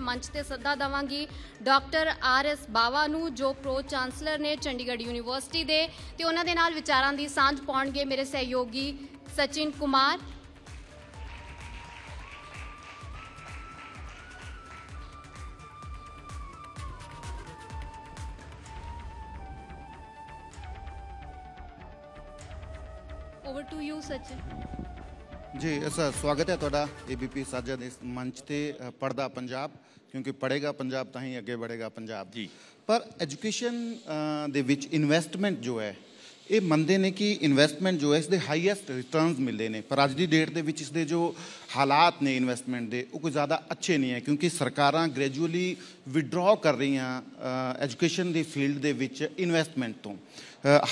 ਮੈਂ ਮੰਚ ਤੇ ਸੱਦਾ ਦਵਾਂਗੀ ਡਾਕਟਰ ਆਰ ਐਸ ਬਾਵਾ ਨੂੰ ਜੋ ਪ੍ਰੋ ਚਾਂਸਲਰ ਨੇ ਚੰਡੀਗੜ੍ਹ ਯੂਨੀਵਰਸਿਟੀ ਦੇ ਤੇ ਉਹਨਾਂ ਦੇ ਨਾਲ ਵਿਚਾਰਾਂ ਦੀ ਸਾਂਝ ਪਾਉਣਗੇ ਮੇਰੇ ਸਹਿਯੋਗੀ Sachin Kumar over to you Sachin ji ਅਸਾ ਸਵਾਗਤ ਹੈ ਤੁਹਾਡਾ ਏਬੀਪੀ ਸਾਜਾ ਦੇ ਮੰਚ ਤੇ ਪੜਦਾ ਪੰਜਾਬ ਕਿਉਂਕਿ ਪੜੇਗਾ ਪੰਜਾਬ ਤਾਂ ਹੀ ਅੱਗੇ ਵਧੇਗਾ ਪੰਜਾਬ ਜੀ ਪਰ ਐਜੂਕੇਸ਼ਨ ਦੇ ਵਿੱਚ ਇਨਵੈਸਟਮੈਂਟ ਜੋ ਹੈ ਇਹ ਮੰਨਦੇ ਨੇ ਕਿ ਇਨਵੈਸਟਮੈਂਟ ਜੋ ਹੈ ਇਸ ਦੇ ਹਾਈਐਸਟ ਰਿਟਰਨਸ ਮਿਲਦੇ ਨੇ ਪਰ ਅੱਜ ਦੀ ਡੇਟ ਦੇ ਵਿੱਚ ਇਸ ਦੇ ਜੋ ਹਾਲਾਤ ਨੇ ਇਨਵੈਸਟਮੈਂਟ ਦੇ ਉਹ ਕੋਈ ਜ਼ਿਆਦਾ ਅੱਛੇ ਨਹੀਂ ਹੈ ਕਿਉਂਕਿ ਸਰਕਾਰਾਂ ਗ੍ਰੈਜੂਅਲੀ ਵਿਡਰਾਅ ਕਰ ਰਹੀਆਂ ਐਜੂਕੇਸ਼ਨ ਦੇ ਫੀਲਡ ਦੇ ਵਿੱਚ ਇਨਵੈਸਟਮੈਂਟ ਤੋਂ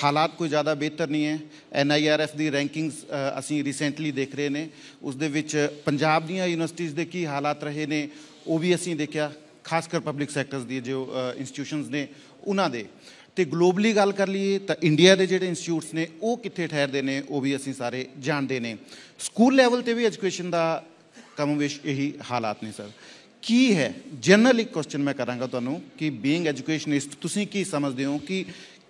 ਹਾਲਾਤ ਕੋਈ ਜ਼ਿਆਦਾ ਬਿਹਤਰ ਨਹੀਂ ਹੈ ਐਨਆਈਆਰਐਫ ਦੀ ਰੈਂਕਿੰਗਸ ਅਸੀਂ ਰੀਸੈਂਟਲੀ ਦੇਖ ਰਹੇ ਨੇ ਉਸ ਦੇ ਵਿੱਚ ਪੰਜਾਬ ਦੀਆਂ ਯੂਨੀਵਰਸਿਟੀਆਂ ਦੇ ਕੀ ਹਾਲਾਤ ਰਹੇ ਨੇ ਉਹ ਵੀ ਅਸੀਂ ਦੇਖਿਆ ਖਾਸ ਕਰ ਪਬਲਿਕ ਸੈਕਟਰਸ ਦੀ ਜੋ ਇੰਸਟੀਟਿਊਸ਼ਨਸ ਨੇ ਉਹਨਾਂ ਦੇ ਤੇ ਗਲੋਬਲੀ ਗੱਲ ਕਰ ਲਈਏ ਤਾਂ ਇੰਡੀਆ ਦੇ ਜਿਹੜੇ ਇੰਸਟੀਚਿਊਟਸ ਨੇ ਉਹ ਕਿੱਥੇ ਠਹਿਰਦੇ ਨੇ ਉਹ ਵੀ ਅਸੀਂ ਸਾਰੇ ਜਾਣਦੇ ਨੇ ਸਕੂਲ ਲੈਵਲ ਤੇ ਵੀ ਐਜੂਕੇਸ਼ਨ ਦਾ ਕਮੋਵੇਸ਼ ਇਹੀ ਹਾਲਾਤ ਨੇ ਸਰ ਕੀ ਹੈ ਜਨਰਲ ਇੱਕ ਕੁਐਸਚਨ ਮੈਂ ਕਰਾਂਗਾ ਤੁਹਾਨੂੰ ਕਿ ਬੀਇੰਗ ਐਜੂਕੇਸ਼ਨਿਸਟ ਤੁਸੀਂ ਕੀ ਸਮਝਦੇ ਹੋ ਕਿ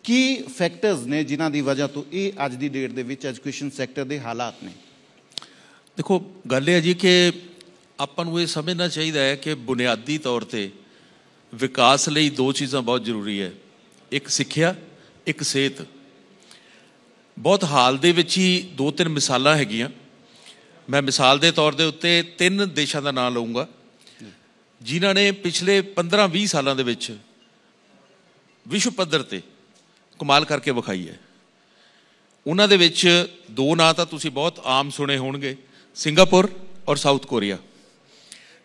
ਕੀ ਫੈਕਟਰਸ ਨੇ ਜਿਨ੍ਹਾਂ ਦੀ ਵਜ੍ਹਾ ਤੋਂ ਇਹ ਅੱਜ ਦੀ ਡੇਟ ਦੇ ਵਿੱਚ ਐਜੂਕੇਸ਼ਨ ਸੈਕਟਰ ਦੇ ਹਾਲਾਤ ਨੇ ਦੇਖੋ ਗੱਲ ਇਹ ਹੈ ਜੀ ਕਿ ਆਪਾਂ ਨੂੰ ਇਹ ਸਮਝਣਾ ਚਾਹੀਦਾ ਹੈ ਕਿ ਬੁਨਿਆਦੀ ਤੌਰ ਤੇ ਵਿਕਾਸ ਲਈ ਦੋ ਚੀਜ਼ਾਂ ਬਹੁਤ ਜ਼ਰੂਰੀ ਹੈ ਇੱਕ ਸਿੱਖਿਆ ਇੱਕ ਸਿਹਤ ਬਹੁਤ ਹਾਲ ਦੇ ਵਿੱਚ ਹੀ ਦੋ ਤਿੰਨ ਮਿਸਾਲਾਂ ਹੈਗੀਆਂ ਮੈਂ ਮਿਸਾਲ ਦੇ ਤੌਰ ਦੇ ਉੱਤੇ ਤਿੰਨ ਦੇਸ਼ਾਂ ਦਾ ਨਾਮ ਲਵਾਂਗਾ ਜਿਨ੍ਹਾਂ ਨੇ ਪਿਛਲੇ 15-20 ਸਾਲਾਂ ਦੇ ਵਿੱਚ ਵਿਸ਼ਵ ਪੱਧਰ ਤੇ ਕਮਾਲ ਕਰਕੇ ਵਿਖਾਈ ਹੈ ਉਹਨਾਂ ਦੇ ਵਿੱਚ ਦੋ ਨਾਂ ਤਾਂ ਤੁਸੀਂ ਬਹੁਤ ਆਮ ਸੁਣੇ ਹੋਣਗੇ ਸਿੰਗਾਪੁਰ ਔਰ ਸਾਊਥ ਕੋਰੀਆ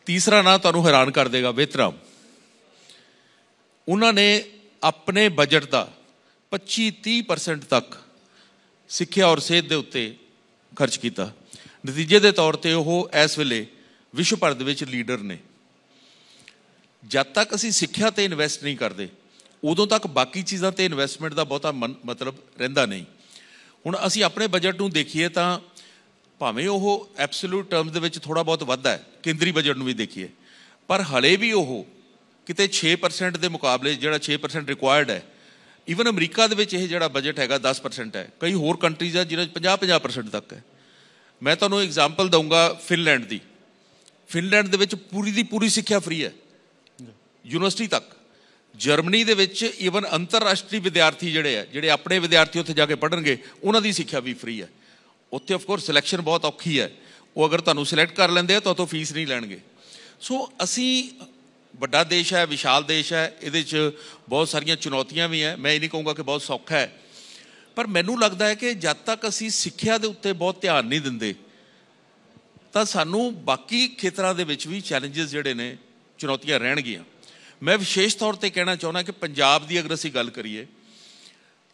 ਤੀਸਰਾ ਨਾਂ ਤੁਹਾਨੂੰ ਹੈਰਾਨ ਕਰ ਦੇਗਾ ਵਿਤਰਾਮ ਉਹਨਾਂ ਨੇ ਆਪਣੇ ਬਜਟ ਦਾ 25-30% ਤੱਕ ਸਿੱਖਿਆ ਔਰ ਸਿਹਤ ਦੇ ਉੱਤੇ ਖਰਚ ਕੀਤਾ ਨਤੀਜੇ ਦੇ ਤੌਰ ਤੇ ਉਹ ਇਸ ਵੇਲੇ ਵਿਸ਼ਵ ਭਰ ਦੇ ਵਿੱਚ ਲੀਡਰ ਨੇ ਜਦ ਤੱਕ ਅਸੀਂ ਸਿੱਖਿਆ ਤੇ ਇਨਵੈਸਟ ਨਹੀਂ ਕਰਦੇ ਉਦੋਂ ਤੱਕ ਬਾਕੀ ਚੀਜ਼ਾਂ ਤੇ ਇਨਵੈਸਟਮੈਂਟ ਦਾ ਬਹੁਤਾ ਮਤਲਬ ਰਹਿੰਦਾ ਨਹੀਂ ਹੁਣ ਅਸੀਂ ਆਪਣੇ ਬਜਟ ਨੂੰ ਦੇਖੀਏ ਤਾਂ ਭਾਵੇਂ ਉਹ ਐਬਸੋਲੂਟ ਟਰਮਸ ਦੇ ਵਿੱਚ ਥੋੜਾ ਬਹੁਤ ਵੱਧਾ ਹੈ ਕੇਂਦਰੀ ਬਜਟ ਨੂੰ ਵੀ ਦੇਖੀਏ ਪਰ ਹਲੇ ਵੀ ਉਹ ਕਿਤੇ 6% ਦੇ ਮੁਕਾਬਲੇ ਜਿਹੜਾ 6% ਰਿਕੁਆਇਰਡ ਹੈ ਈਵਨ ਅਮਰੀਕਾ ਦੇ ਵਿੱਚ ਇਹ ਜਿਹੜਾ ਬਜਟ ਹੈਗਾ 10% ਹੈ ਕਈ ਹੋਰ ਕੰਟਰੀਜ਼ ਆ ਜਿਹਨਾਂ 50 50% ਤੱਕ ਹੈ ਮੈਂ ਤੁਹਾਨੂੰ ਐਗਜ਼ਾਮਪਲ ਦਊਂਗਾ ਫਿਨਲੈਂਡ ਦੀ ਫਿਨਲੈਂਡ ਦੇ ਵਿੱਚ ਪੂਰੀ ਦੀ ਪੂਰੀ ਸਿੱਖਿਆ ਫ੍ਰੀ ਹੈ ਯੂਨੀਵਰਸਿਟੀ ਤੱਕ ਜਰਮਨੀ ਦੇ ਵਿੱਚ ਈਵਨ ਅੰਤਰਰਾਸ਼ਟਰੀ ਵਿਦਿਆਰਥੀ ਜਿਹੜੇ ਆ ਜਿਹੜੇ ਆਪਣੇ ਵਿਦਿਆਰਥੀ ਉੱਥੇ ਜਾ ਕੇ ਪੜਨਗੇ ਉਹਨਾਂ ਦੀ ਸਿੱਖਿਆ ਵੀ ਫ੍ਰੀ ਹੈ ਉੱਥੇ ਆਫ ਕੋਰਸ ਸਿਲੈਕਸ਼ਨ ਬਹੁਤ ਔਖੀ ਹੈ ਉਹ ਅਗਰ ਤੁਹਾਨੂੰ ਸਿਲੈਕਟ ਕਰ ਲੈਂਦੇ ਆ ਤਾਂ ਤੋਂ ਫੀਸ ਨਹੀਂ ਲੈਣਗੇ ਸੋ ਅਸੀਂ ਵੱਡਾ ਦੇਸ਼ ਹੈ ਵਿਸ਼ਾਲ ਦੇਸ਼ ਹੈ ਇਹਦੇ 'ਚ ਬਹੁਤ ਸਾਰੀਆਂ ਚੁਣੌਤੀਆਂ ਵੀ ਹੈ ਮੈਂ ਇਹ ਨਹੀਂ ਕਹੂੰਗਾ ਕਿ ਬਹੁਤ ਸੌਖਾ ਹੈ ਪਰ ਮੈਨੂੰ ਲੱਗਦਾ ਹੈ ਕਿ ਜਦ ਤੱਕ ਅਸੀਂ ਸਿੱਖਿਆ ਦੇ ਉੱਤੇ ਬਹੁਤ ਧਿਆਨ ਨਹੀਂ ਦਿੰਦੇ ਤਾਂ ਸਾਨੂੰ ਬਾਕੀ ਖੇਤਰਾਂ ਦੇ ਵਿੱਚ ਵੀ ਚੈਲੰਜਸ ਜਿਹੜੇ ਨੇ ਚੁਣੌਤੀਆਂ ਰਹਿਣਗੀਆਂ ਮੈਂ ਵਿਸ਼ੇਸ਼ ਤੌਰ ਤੇ ਕਹਿਣਾ ਚਾਹੁੰਦਾ ਕਿ ਪੰਜਾਬ ਦੀ ਅਗਰ ਅਸੀਂ ਗੱਲ ਕਰੀਏ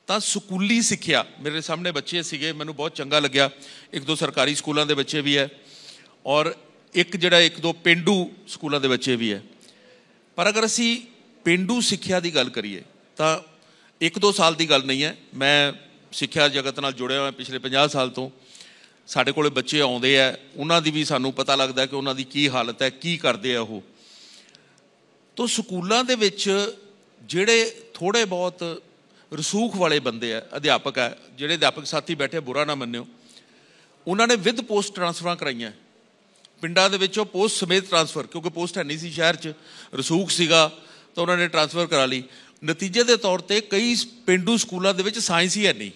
ਤਾਂ ਸਕੂਲੀ ਸਿੱਖਿਆ ਮੇਰੇ ਸਾਹਮਣੇ ਬੱਚੇ ਸੀਗੇ ਮੈਨੂੰ ਬਹੁਤ ਚੰਗਾ ਲੱਗਿਆ ਇੱਕ ਦੋ ਸਰਕਾਰੀ ਸਕੂਲਾਂ ਦੇ ਬੱਚੇ ਵੀ ਹੈ ਔਰ ਇੱਕ ਜਿਹੜਾ ਇੱਕ ਦੋ ਪਿੰਡੂ ਸਕੂਲਾਂ ਦੇ ਬੱਚੇ ਵੀ ਹੈ ਪਰ ਅਗਰ ਅਸੀਂ ਪਿੰਡੂ ਸਿੱਖਿਆ ਦੀ ਗੱਲ ਕਰੀਏ ਤਾਂ 1-2 ਸਾਲ ਦੀ ਗੱਲ ਨਹੀਂ ਹੈ ਮੈਂ ਸਿੱਖਿਆ ਜਗਤ ਨਾਲ ਜੁੜਿਆ ਹੋਇਆ ਪਿਛਲੇ 50 ਸਾਲ ਤੋਂ ਸਾਡੇ ਕੋਲੇ ਬੱਚੇ ਆਉਂਦੇ ਆ ਉਹਨਾਂ ਦੀ ਵੀ ਸਾਨੂੰ ਪਤਾ ਲੱਗਦਾ ਕਿ ਉਹਨਾਂ ਦੀ ਕੀ ਹਾਲਤ ਹੈ ਕੀ ਕਰਦੇ ਆ ਉਹ ਤੋਂ ਸਕੂਲਾਂ ਦੇ ਵਿੱਚ ਜਿਹੜੇ ਥੋੜੇ ਬਹੁਤ ਰਸੂਖ ਵਾਲੇ ਬੰਦੇ ਆ ਅਧਿਆਪਕ ਆ ਜਿਹੜੇ ਅਧਿਆਪਕ ਸਾਥੀ ਬੈਠੇ ਬੁਰਾ ਨਾ ਮੰਨਿਓ ਉਹਨਾਂ ਨੇ ਵਿਦ ਪੋਸਟ ਟ੍ਰਾਂਸਫਰਾਂ ਕਰਾਈਆਂ ਪਿੰਡਾਂ ਦੇ ਵਿੱਚੋਂ ਪੋਸਟ ਸਮੇਤ ਟ੍ਰਾਂਸਫਰ ਕਿਉਂਕਿ ਪੋਸਟ ਹੈ ਨਹੀਂ ਸੀ ਸ਼ਹਿਰ 'ਚ ਰਸੂਖ ਸੀਗਾ ਤਾਂ ਉਹਨਾਂ ਨੇ ਟ੍ਰਾਂਸਫਰ ਕਰਾ ਲਈ ਨਤੀਜੇ ਦੇ ਤੌਰ ਤੇ ਕਈ ਪਿੰਡੂ ਸਕੂਲਾਂ ਦੇ ਵਿੱਚ ਸਾਇੰਸ ਹੀ ਹੈ ਨਹੀਂ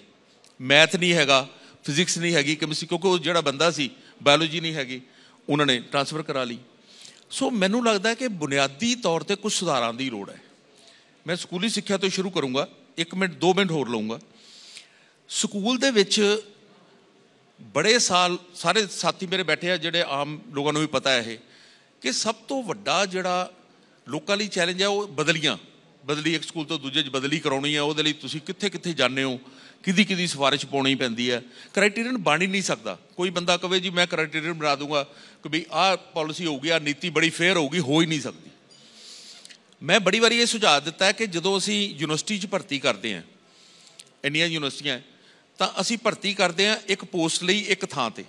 ਮੈਥ ਨਹੀਂ ਹੈਗਾ ਫਿਜ਼ਿਕਸ ਨਹੀਂ ਹੈਗੀ ਕੈਮਿਸਟਰੀ ਕਿਉਂਕਿ ਉਹ ਜਿਹੜਾ ਬੰਦਾ ਸੀ ਬਾਇਓਲੋਜੀ ਨਹੀਂ ਹੈਗੀ ਉਹਨਾਂ ਨੇ ਟ੍ਰਾਂਸਫਰ ਕਰਾ ਲਈ ਸੋ ਮੈਨੂੰ ਲੱਗਦਾ ਕਿ ਬੁਨਿਆਦੀ ਤੌਰ ਤੇ ਕੁਝ ਸੁਧਾਰਾਂ ਦੀ ਲੋੜ ਹੈ ਮੈਂ ਸਕੂਲੀ ਸਿੱਖਿਆ ਤੋਂ ਸ਼ੁਰੂ ਕਰੂੰਗਾ 1 ਮਿੰਟ 2 ਮਿੰਟ ਹੋਰ ਲਵਾਂਗਾ ਸਕੂਲ ਦੇ ਵਿੱਚ ਬੜੇ ਸਾਲ ਸਾਰੇ ਸਾਥੀ ਮੇਰੇ ਬੈਠੇ ਆ ਜਿਹੜੇ ਆਮ ਲੋਕਾਂ ਨੂੰ ਵੀ ਪਤਾ ਹੈ ਇਹ ਕਿ ਸਭ ਤੋਂ ਵੱਡਾ ਜਿਹੜਾ ਲੋਕਾਂ ਲਈ ਚੈਲੰਜ ਹੈ ਉਹ ਬਦਲੀਆਂ ਬਦਲੀ ਇੱਕ ਸਕੂਲ ਤੋਂ ਦੂਜੇ 'ਚ ਬਦਲੀ ਕਰਾਉਣੀ ਹੈ ਉਹਦੇ ਲਈ ਤੁਸੀਂ ਕਿੱਥੇ ਕਿੱਥੇ ਜਾਂਦੇ ਹੋ ਕਿਦੀ ਕਿਦੀ ਸਿਫਾਰਿਸ਼ ਪਾਉਣੀ ਪੈਂਦੀ ਹੈ ਕ੍ਰਾਈਟੇਰੀਅਨ ਬਣ ਹੀ ਨਹੀਂ ਸਕਦਾ ਕੋਈ ਬੰਦਾ ਕਵੇ ਜੀ ਮੈਂ ਕ੍ਰਾਈਟੇਰੀਅਨ ਬਣਾ ਦੂੰਗਾ ਕਿ ਵੀ ਆਹ ਪਾਲਿਸੀ ਹੋਊਗੀ ਆ ਨੀਤੀ ਬੜੀ ਫੇਅਰ ਹੋਊਗੀ ਹੋ ਹੀ ਨਹੀਂ ਸਕਦੀ ਮੈਂ ਬੜੀ ਵਾਰੀ ਇਹ ਸੁਝਾਅ ਦਿੱਤਾ ਹੈ ਕਿ ਜਦੋਂ ਅਸੀਂ ਯੂਨੀਵਰਸਿਟੀ 'ਚ ਭਰਤੀ ਕਰਦੇ ਹਾਂ ਇੰਨੀਆਂ ਯੂਨੀਵਰਸਿਟੀਆਂ ਤਾਂ ਅਸੀਂ ਭਰਤੀ ਕਰਦੇ ਆ ਇੱਕ ਪੋਸਟ ਲਈ ਇੱਕ ਥਾਂ ਤੇ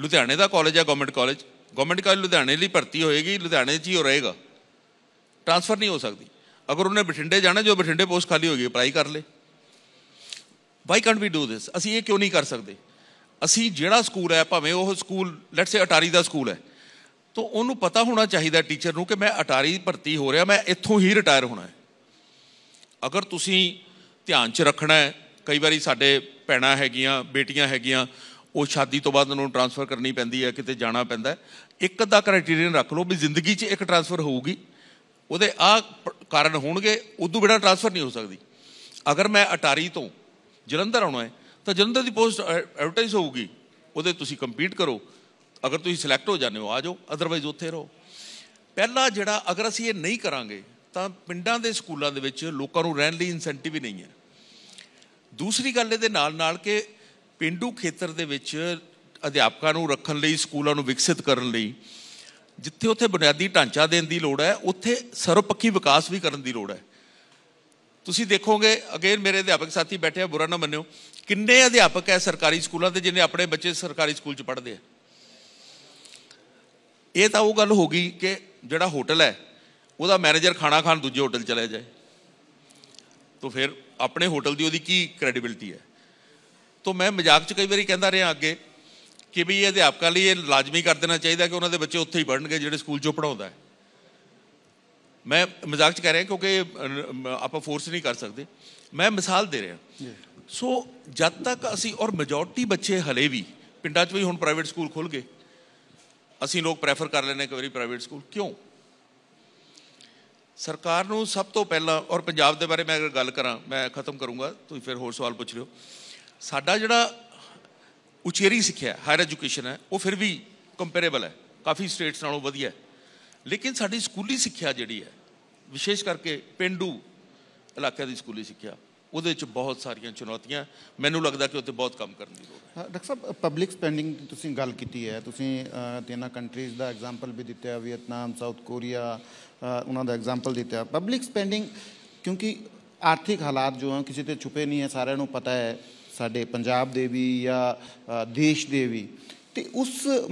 ਲੁਧਿਆਣੇ ਦਾ ਕਾਲਜ ਹੈ ਗਵਰਨਮੈਂਟ ਕਾਲਜ ਗਵਰਨਮੈਂਟ ਕਾਲਜ ਲੁਧਿਆਣੇ ਲਈ ਭਰਤੀ ਹੋਏਗੀ ਲੁਧਿਆਣੇ 'ਚ ਹੀ ਰਹੇਗਾ ਟ੍ਰਾਂਸਫਰ ਨਹੀਂ ਹੋ ਸਕਦੀ ਅਗਰ ਉਹਨੇ ਬਠਿੰਡੇ ਜਾਣਾ ਜੋ ਬਠਿੰਡੇ ਪੋਸਟ ਖਾਲੀ ਹੋ ਗਈ ਅਪਲਾਈ ਕਰ ਲੇ why can't we do this ਅਸੀਂ ਇਹ ਕਿਉਂ ਨਹੀਂ ਕਰ ਸਕਦੇ ਅਸੀਂ ਜਿਹੜਾ ਸਕੂਲ ਹੈ ਭਾਵੇਂ ਉਹ ਸਕੂਲ ਲੈਟਸ ਸੇ ਅਟਾਰੀ ਦਾ ਸਕੂਲ ਹੈ ਤਾਂ ਉਹਨੂੰ ਪਤਾ ਹੋਣਾ ਚਾਹੀਦਾ ਟੀਚਰ ਨੂੰ ਕਿ ਮੈਂ ਅਟਾਰੀ ਭਰਤੀ ਹੋ ਰਿਹਾ ਮੈਂ ਇੱਥੋਂ ਹੀ ਰਿਟਾਇਰ ਹੋਣਾ ਹੈ ਅਗਰ ਤੁਸੀਂ ਧਿਆਨ 'ਚ ਰੱਖਣਾ ਹੈ ਕਈ ਵਾਰੀ ਸਾਡੇ ਪੈਣਾ ਹੈਗੀਆਂ ਬੇਟੀਆਂ ਹੈਗੀਆਂ ਉਹ ਸ਼ਾਦੀ ਤੋਂ ਬਾਅਦ ਉਹਨੂੰ ਟ੍ਰਾਂਸਫਰ ਕਰਨੀ ਪੈਂਦੀ ਹੈ ਕਿਤੇ ਜਾਣਾ ਪੈਂਦਾ ਇੱਕ ਅੱਧਾ ਕ੍ਰਾਈਟੇਰੀਅਨ ਰੱਖ ਲਓ ਵੀ ਜ਼ਿੰਦਗੀ 'ਚ ਇੱਕ ਟ੍ਰਾਂਸਫਰ ਹੋਊਗੀ ਉਹਦੇ ਆ ਕਾਰਨ ਹੋਣਗੇ ਉਦੋਂ ਬਿਨਾਂ ਟ੍ਰਾਂਸਫਰ ਨਹੀਂ ਹੋ ਸਕਦੀ ਅਗਰ ਮੈਂ ਅਟਾਰੀ ਤੋਂ ਜਲੰਧਰ ਆਉਣਾ ਹੈ ਤਾਂ ਜਲੰਧਰ ਦੀ ਪੋਸਟ ਐਡਵਰਟਾਈਜ਼ ਹੋਊਗੀ ਉਹਦੇ ਤੁਸੀਂ ਕੰਪੀਟ ਕਰੋ ਅਗਰ ਤੁਸੀਂ ਸਿਲੈਕਟ ਹੋ ਜਾਂਦੇ ਹੋ ਆ ਜਾਓ ਅਦਰਵਾਈਜ਼ ਉੱਥੇ ਰਹੋ ਪਹਿਲਾ ਜਿਹੜਾ ਅਗਰ ਅਸੀਂ ਇਹ ਨਹੀਂ ਕਰਾਂਗੇ ਤਾਂ ਪਿੰਡਾਂ ਦੇ ਸਕੂਲਾਂ ਦੇ ਵਿੱਚ ਲੋਕਾਂ ਨੂੰ ਰਹਿਣ ਲਈ ਇਨਸੈਂਟਿਵ ਹੀ ਨਹੀਂ ਹੈ ਦੂਸਰੀ ਗੱਲ ਇਹਦੇ ਨਾਲ ਨਾਲ ਕਿ ਪਿੰਡੂ ਖੇਤਰ ਦੇ ਵਿੱਚ ਅਧਿਆਪਕਾਂ ਨੂੰ ਰੱਖਣ ਲਈ ਸਕੂਲਾਂ ਨੂੰ ਵਿਕਸਿਤ ਕਰਨ ਲਈ ਜਿੱਥੇ ਉੱਥੇ ਬੁਨਿਆਦੀ ਢਾਂਚਾ ਦੇਣ ਦੀ ਲੋੜ ਹੈ ਉੱਥੇ ਸਰਵਪੱਖੀ ਵਿਕਾਸ ਵੀ ਕਰਨ ਦੀ ਲੋੜ ਹੈ ਤੁਸੀਂ ਦੇਖੋਗੇ ਅਗੇਨ ਮੇਰੇ ਅਧਿਆਪਕ ਸਾਥੀ ਬੈਠੇ ਆ ਬੁਰਾ ਨਾ ਮੰਨਿਓ ਕਿੰਨੇ ਅਧਿਆਪਕ ਹੈ ਸਰਕਾਰੀ ਸਕੂਲਾਂ ਦੇ ਜਿਨੇ ਆਪਣੇ ਬੱਚੇ ਸਰਕਾਰੀ ਸਕੂਲ ਚ ਪੜ੍ਹਦੇ ਆ ਇਹ ਤਾਂ ਉਹ ਗੱਲ ਹੋ ਗਈ ਕਿ ਜਿਹੜਾ ਹੋਟਲ ਹੈ ਉਹਦਾ ਮੈਨੇਜਰ ਖਾਣਾ ਖਾਣ ਦੂਜੇ ਹੋਟਲ ਚਲੇ ਜਾਏ ਤਾਂ ਫਿਰ ਆਪਣੇ ਹੋਟਲ ਦੀ ਉਹਦੀ ਕੀ ਕ੍ਰੈਡੀਬਿਲਟੀ ਹੈ ਤੋਂ ਮੈਂ ਮਜ਼ਾਕ 'ਚ ਕਈ ਵਾਰੀ ਕਹਿੰਦਾ ਰਿਹਾ ਅੱਗੇ ਕਿ ਵੀ ਇਹ ਅਧਿਆਪਕਾਂ ਲਈ ਇਹ ਲਾਜ਼ਮੀ ਕਰ ਦੇਣਾ ਚਾਹੀਦਾ ਕਿ ਉਹਨਾਂ ਦੇ ਬੱਚੇ ਉੱਥੇ ਹੀ ਪੜਨਗੇ ਜਿਹੜੇ ਸਕੂਲ 'ਚੋਂ ਪੜਾਉਂਦਾ ਹੈ ਮੈਂ ਮਜ਼ਾਕ 'ਚ ਕਹਿ ਰਿਹਾ ਕਿਉਂਕਿ ਆਪਾਂ ਫੋਰਸ ਨਹੀਂ ਕਰ ਸਕਦੇ ਮੈਂ ਮਿਸਾਲ ਦੇ ਰਿਹਾ ਸੋ ਜਦ ਤੱਕ ਅਸੀਂ ਔਰ ਮੈਜੋਰਟੀ ਬੱਚੇ ਹਲੇ ਵੀ ਪਿੰਡਾਂ 'ਚ ਵੀ ਹੁਣ ਪ੍ਰਾਈਵੇਟ ਸਕੂਲ ਖੁੱਲ ਗਏ ਅਸੀਂ ਲੋਕ ਪ੍ਰੈਫਰ ਕਰ ਲੈਨੇ ਕਿ ਵਾਰੀ ਪ੍ਰਾਈਵੇਟ ਸਕੂਲ ਕਿਉਂ ਸਰਕਾਰ ਨੂੰ ਸਭ ਤੋਂ ਪਹਿਲਾਂ ਔਰ ਪੰਜਾਬ ਦੇ ਬਾਰੇ ਮੈਂ ਅਗਰ ਗੱਲ ਕਰਾਂ ਮੈਂ ਖਤਮ ਕਰੂੰਗਾ ਤੁਸੀਂ ਫਿਰ ਹੋਰ ਸਵਾਲ ਪੁੱਛ ਲਿਓ ਸਾਡਾ ਜਿਹੜਾ ਉਚੇਰੀ ਸਿੱਖਿਆ ਹਾਇਰ ਐਜੂਕੇਸ਼ਨ ਹੈ ਉਹ ਫਿਰ ਵੀ ਕੰਪੇਰੇਬਲ ਹੈ ਕਾਫੀ ਸਟੇਟਸ ਨਾਲੋਂ ਵਧੀਆ ਹੈ ਲੇਕਿਨ ਸਾਡੀ ਸਕੂਲੀ ਸਿੱਖਿਆ ਜਿਹੜੀ ਹੈ ਵਿਸ਼ੇਸ਼ ਕਰਕੇ ਪਿੰਡੂ ਇਲਾਕੇ ਦੀ ਸਕੂਲੀ ਸਿੱਖਿਆ ਉਹਦੇ ਵਿੱਚ ਬਹੁਤ ਸਾਰੀਆਂ ਚੁਣੌਤੀਆਂ ਮੈਨੂੰ ਲੱਗਦਾ ਕਿ ਉੱਤੇ ਬਹੁਤ ਕੰਮ ਕਰਨ ਦੀ ਲੋੜ ਹੈ ਡਾਕਟਰ ਸਾਹਿਬ ਪਬਲਿਕ ਸਪੈਂਡਿੰਗ ਦੀ ਤੁਸੀਂ ਗੱਲ ਕੀਤੀ ਹੈ ਤੁਸੀਂ ਤਿੰਨਾਂ ਕੰਟਰੀਜ਼ ਦਾ ਐਗਜ਼ਾਮਪਲ ਵੀ ਦਿੱਤਾ ਹੈ ਵੀਅਤਨਾਮ ਸਾਊਥ ਕੋਰੀਆ ਉਹਨਾਂ ਦਾ ਐਗਜ਼ਾਮਪਲ ਦਿੱਤਾ ਹੈ ਪਬਲਿਕ ਸਪੈਂਡਿੰਗ ਕਿਉਂਕਿ ਆਰਥਿਕ ਹਾਲਾਤ ਜੋ ਹਨ ਕਿਸੇ ਤੇ ਛੁਪੇ ਨਹੀਂ ਹੈ ਸਾਰਿਆਂ ਨੂੰ ਪਤਾ ਹੈ ਸਾਡੇ ਪੰਜਾਬ ਦੇ ਵੀ ਜਾਂ ਦੇਸ਼ ਦੇ ਵੀ ਤੇ ਉਸ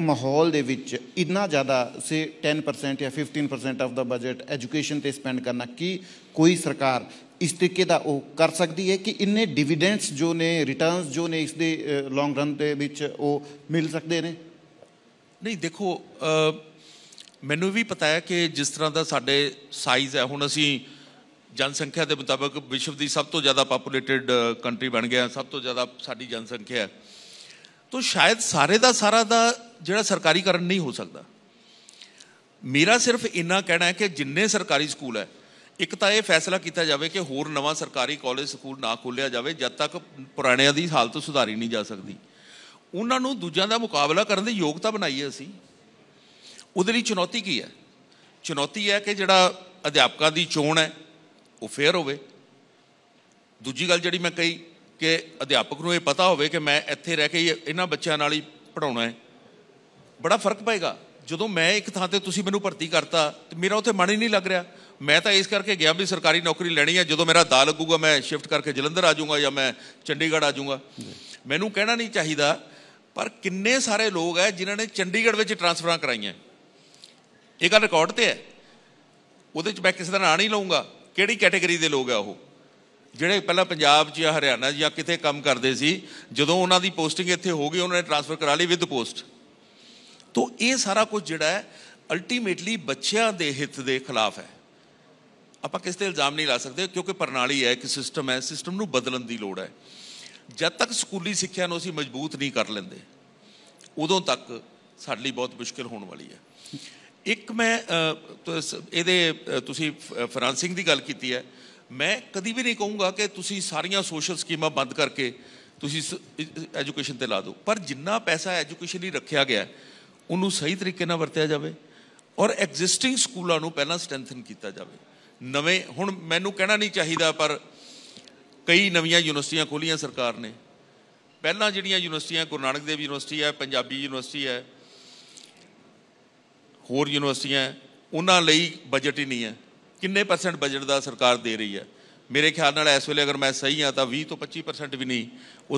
ਮਾਹੌਲ ਦੇ ਵਿੱਚ ਇੰਨਾ ਜ਼ਿਆਦਾ ਸੇ 10% ਜਾਂ 15% ਆਫ ਦਾ ਬਜਟ ਐਜੂਕੇਸ਼ਨ ਤੇ ਸਪੈਂਡ ਕਰਨਾ ਕੀ ਕੋਈ ਸਰਕਾਰ ਇਸ ਤਰੀਕੇ ਦਾ ਉਹ ਕਰ ਸਕਦੀ ਹੈ ਕਿ ਇੰਨੇ ਡਿਵੀਡੈਂਡਸ ਜੋ ਨੇ ਰਿਟਰਨਸ ਜੋ ਨੇ ਇਸ ਦੇ ਲੌਂਗ ਰਨ ਦੇ ਵਿੱਚ ਉਹ ਮਿਲ ਸਕਦੇ ਨੇ ਨਹੀਂ ਦੇਖੋ ਮੈਨੂੰ ਵੀ ਪਤਾ ਹੈ ਕਿ ਜਿਸ ਤਰ੍ਹਾਂ ਦਾ ਸਾਡੇ ਸਾਈਜ਼ ਹੈ ਹੁਣ ਅਸੀਂ ਜਨਸੰਖਿਆ ਦੇ ਮੁਤਾਬਕ ਵਿਸ਼ਵ ਦੀ ਸਭ ਤੋਂ ਜ਼ਿਆਦਾ ਪਾਪੂਲੇਟਿਡ ਕੰਟਰੀ ਬਣ ਗਿਆ ਸਭ ਤੋਂ ਜ਼ਿਆਦਾ ਸਾਡੀ ਜਨਸੰਖਿਆ ਹੈ ਤਾਂ ਸ਼ਾਇਦ ਸਾਰੇ ਦਾ ਸਾਰਾ ਦਾ ਜਿਹੜਾ ਸਰਕਾਰੀਕਰਨ ਨਹੀਂ ਹੋ ਸਕਦਾ ਮੇਰਾ ਸਿਰਫ ਇੰਨਾ ਕਹਿਣਾ ਹੈ ਕਿ ਜਿੰਨੇ ਸਰਕਾਰੀ ਸਕੂਲ ਹੈ ਇੱਕ ਤਾਂ ਇਹ ਫੈਸਲਾ ਕੀਤਾ ਜਾਵੇ ਕਿ ਹੋਰ ਨਵਾਂ ਸਰਕਾਰੀ ਕਾਲਜ ਸਕੂਲ ਨਾ ਖੋਲਿਆ ਜਾਵੇ ਜਦ ਤੱਕ ਪੁਰਾਣਿਆਂ ਦੀ ਹਾਲਤ ਸੁਧਾਰੀ ਨਹੀਂ ਜਾ ਸਕਦੀ ਉਹਨਾਂ ਨੂੰ ਦੂਜਿਆਂ ਦਾ ਮੁਕਾਬਲਾ ਕਰਨ ਦੀ ਯੋਗਤਾ ਬਣਾਈਏ ਅਸੀਂ ਉਹਦੇ ਲਈ ਚੁਣੌਤੀ ਕੀ ਹੈ ਚੁਣੌਤੀ ਹੈ ਕਿ ਜਿਹੜਾ ਅਧਿਆਪਕਾਂ ਦੀ ਚੋਣ ਹੈ ਉਹ ਫੇਅਰ ਹੋਵੇ ਦੂਜੀ ਗੱਲ ਜਿਹੜੀ ਮੈਂ ਕਹੀ ਕਿ ਅਧਿਆਪਕ ਨੂੰ ਇਹ ਪਤਾ ਹੋਵੇ ਕਿ ਮੈਂ ਇੱਥੇ ਰਹਿ ਕੇ ਇਹਨਾਂ ਬੱਚਿਆਂ ਨਾਲ ਹੀ ਪੜਾਉਣਾ ਹੈ ਬੜਾ ਫਰਕ ਪਏਗਾ ਜਦੋਂ ਮੈਂ ਇੱਕ ਥਾਂ ਤੇ ਤੁਸੀਂ ਮੈਨੂੰ ਭਰਤੀ ਕਰਤਾ ਤੇ ਮੇਰਾ ਉੱਥੇ ਮਨ ਹੀ ਨਹੀਂ ਲੱਗ ਰਿਹਾ ਮੈਂ ਤਾਂ ਇਸ ਕਰਕੇ ਗਿਆ ਵੀ ਸਰਕਾਰੀ ਨੌਕਰੀ ਲੈਣੀ ਹੈ ਜਦੋਂ ਮੇਰਾ ਦਾ ਲੱਗੂਗਾ ਮੈਂ ਸ਼ਿਫਟ ਕਰਕੇ ਜਲੰਧਰ ਆ ਜਾਊਂਗਾ ਜਾਂ ਮੈਂ ਚੰਡੀਗੜ੍ਹ ਆ ਜਾਊਂਗਾ ਮੈਨੂੰ ਕਹਿਣਾ ਨਹੀਂ ਚਾਹੀਦਾ ਪਰ ਕਿੰਨੇ ਸਾਰੇ ਲੋਕ ਹੈ ਜਿਨ੍ਹਾਂ ਨੇ ਚੰਡੀਗੜ੍ਹ ਵਿੱਚ ਟ੍ਰਾਂਸਫਰਾਂ ਕਰਾਈਆਂ ਇਹ ਗੱਲ ਰਿਕਾਰਡ ਤੇ ਹੈ ਉਹਦੇ 'ਚ ਮੈਂ ਕਿਸੇ ਦਾ ਨਾਂ ਨਹੀਂ ਲਵਾਂਗਾ ਕਿਹੜੀ ਕੈਟਾਗਰੀ ਦੇ ਲੋਕ ਆ ਉਹ ਜਿਹੜੇ ਪਹਿਲਾਂ ਪੰਜਾਬ 'ਚ ਜਾਂ ਹਰਿਆਣਾ 'ਚ ਜਾਂ ਕਿਤੇ ਕੰਮ ਕਰਦੇ ਸੀ ਜਦੋਂ ਉਹਨਾਂ ਦੀ ਪੋਸਟਿੰਗ ਇੱਥੇ ਹੋ ਗਈ ਉਹਨਾਂ ਨੇ ਟ੍ਰਾਂਸਫਰ ਕਰਾ ਲਈ ਵਿਦ ਪੋਸਟ ਤੋਂ ਇਹ ਸਾਰਾ ਕੁਝ ਜਿਹੜਾ ਹੈ ਅਲਟੀਮੇਟਲੀ ਬੱਚਿਆਂ ਦੇ ਹਿੱਤ ਦੇ ਖਿਲਾਫ ਹੈ ਆਪਾਂ ਕਿਸੇ ਤੇ ਇਲਜ਼ਾਮ ਨਹੀਂ ਲਾ ਸਕਦੇ ਕਿਉਂਕਿ ਪ੍ਰਣਾਲੀ ਹੈ ਕਿ ਸਿਸਟਮ ਹੈ ਸਿਸਟਮ ਨੂੰ ਬਦਲਣ ਦੀ ਲੋੜ ਹੈ ਜਦ ਤੱਕ ਸਕੂਲੀ ਸਿੱਖਿਆ ਨੂੰ ਅਸੀਂ ਮਜ਼ਬੂਤ ਨਹੀਂ ਕਰ ਲੈਂਦੇ ਉਦੋਂ ਤੱਕ ਸਾਡੇ ਲਈ ਬਹੁਤ ਮੁਸ਼ਕਲ ਹੋਣ ਵਾਲੀ ਹੈ ਇੱਕ ਮੈਂ ਇਹਦੇ ਤੁਸੀਂ ਫਰਾਂਸਿੰਗ ਦੀ ਗੱਲ ਕੀਤੀ ਹੈ ਮੈਂ ਕਦੀ ਵੀ ਨਹੀਂ ਕਹੂੰਗਾ ਕਿ ਤੁਸੀਂ ਸਾਰੀਆਂ ਸੋਸ਼ਲ ਸਕੀਮਾਂ ਬੰਦ ਕਰਕੇ ਤੁਸੀਂ ਐਜੂਕੇਸ਼ਨ ਤੇ ਲਾ ਦਿਓ ਪਰ ਜਿੰਨਾ ਪੈਸਾ ਐਜੂਕੇਸ਼ਨ ਲਈ ਰੱਖਿਆ ਗਿਆ ਉਹਨੂੰ ਸਹੀ ਤਰੀਕੇ ਨਾਲ ਵਰਤਿਆ ਜਾਵੇ ਔਰ ਐਗਜ਼ਿਸਟਿੰਗ ਸਕੂਲਾਂ ਨੂੰ ਪਹਿਲਾਂ ਸਟਰੈਂਥਨ ਕੀਤਾ ਜਾਵੇ ਨਵੇਂ ਹੁਣ ਮੈਨੂੰ ਕਹਿਣਾ ਨਹੀਂ ਚਾਹੀਦਾ ਪਰ ਕਈ ਨਵੀਆਂ ਯੂਨੀਵਰਸਿਟੀਆਂ ਖੋਲੀਆਂ ਸਰਕਾਰ ਨੇ ਪਹਿਲਾਂ ਜਿਹੜੀਆਂ ਯੂਨੀਵਰਸਿਟੀਆਂ ਗੁਰੂ ਨਾਨਕ ਦੇਵ ਯੂਨੀਵਰਸਿਟੀ ਹੈ ਪੰਜਾਬੀ ਯੂਨੀਵਰਸਿਟੀ ਹੈ ਹੋਰ ਯੂਨੀਵਰਸਿਟੀਆਂ ਉਹਨਾਂ ਲਈ ਬਜਟ ਹੀ ਨਹੀਂ ਹੈ ਕਿੰਨੇ ਪਰਸੈਂਟ ਬਜਟ ਦਾ ਸਰਕਾਰ ਦੇ ਰਹੀ ਹੈ ਮੇਰੇ ਖਿਆਲ ਨਾਲ ਇਸ ਵੇਲੇ ਅਗਰ ਮੈਂ ਸਹੀ ਹਾਂ ਤਾਂ 20 ਤੋਂ 25% ਵੀ ਨਹੀਂ